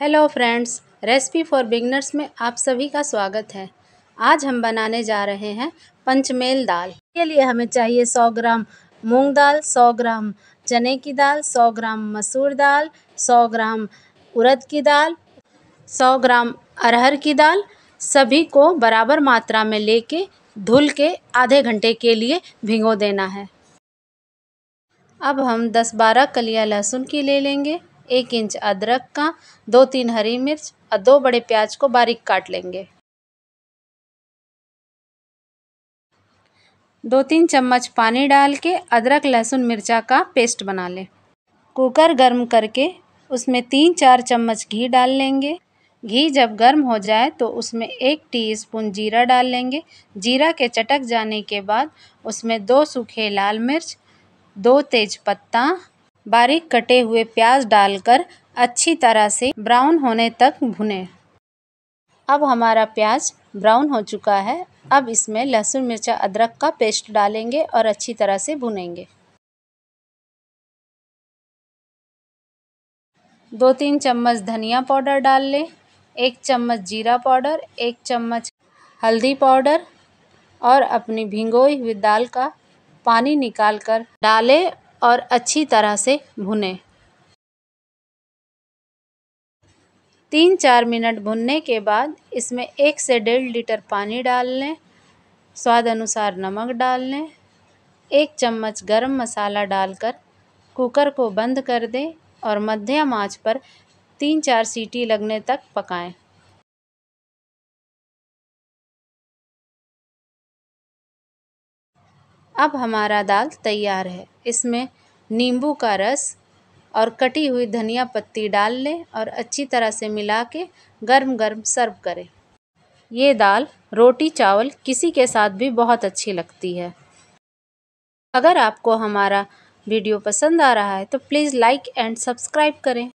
hello friends recipe for beginners में आप सभी का स्वागत है आज हम बनाने जा रहे हैं पंचमेल दाल के लिए हमें चाहिए 100 ग्राम मूंग दाल 100 ग्राम चने की दाल 100 ग्राम मसूर दाल 100 ग्राम उड़द की दाल 100 ग्राम अरहर की दाल सभी को बराबर मात्रा में लेके धुल के आधे घंटे के लिए भिगो देना है अब हम 10-12 कलिया लहसुन की ले लेंगे एक इंच अदरक का दो तीन हरी मिर्च और दो बड़े प्याज को बारीक काट लेंगे दो तीन चम्मच पानी डाल के अदरक लहसुन मिर्चा का पेस्ट बना लें कुकर गर्म करके उसमें तीन चार चम्मच घी डाल लेंगे घी जब गर्म हो जाए तो उसमें एक टीस्पून जीरा डाल लेंगे जीरा के चटक जाने के बाद उसमें दो सूखे लाल मिर्च दो तेज पत्ता बारीक कटे हुए प्याज डालकर अच्छी तरह से ब्राउन होने तक भुने अब हमारा प्याज ब्राउन हो चुका है अब इसमें लहसुन मिर्चा अदरक का पेस्ट डालेंगे और अच्छी तरह से भुनेंगे दो तीन चम्मच धनिया पाउडर डाल लें एक चम्मच जीरा पाउडर एक चम्मच हल्दी पाउडर और अपनी भिंगोई हुई दाल का पानी निकाल कर डालें और अच्छी तरह से भुने तीन चार मिनट भुनने के बाद इसमें एक से डेढ़ लीटर पानी डाल लें स्वाद अनुसार नमक डाल लें एक चम्मच गरम मसाला डालकर कुकर को बंद कर दें और मध्यम आंच पर तीन चार सीटी लगने तक पकाएं अब हमारा दाल तैयार है इसमें नींबू का रस और कटी हुई धनिया पत्ती डाल लें और अच्छी तरह से मिला के गर्म गर्म सर्व करें ये दाल रोटी चावल किसी के साथ भी बहुत अच्छी लगती है अगर आपको हमारा वीडियो पसंद आ रहा है तो प्लीज़ लाइक एंड सब्सक्राइब करें